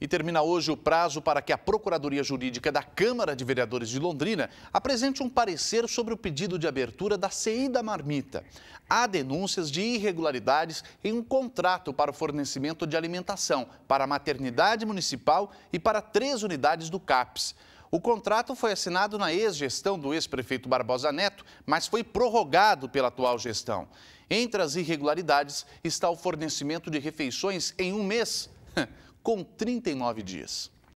E termina hoje o prazo para que a Procuradoria Jurídica da Câmara de Vereadores de Londrina apresente um parecer sobre o pedido de abertura da CI da Marmita. Há denúncias de irregularidades em um contrato para o fornecimento de alimentação para a maternidade municipal e para três unidades do CAPS. O contrato foi assinado na ex-gestão do ex-prefeito Barbosa Neto, mas foi prorrogado pela atual gestão. Entre as irregularidades está o fornecimento de refeições em um mês. com 39 dias.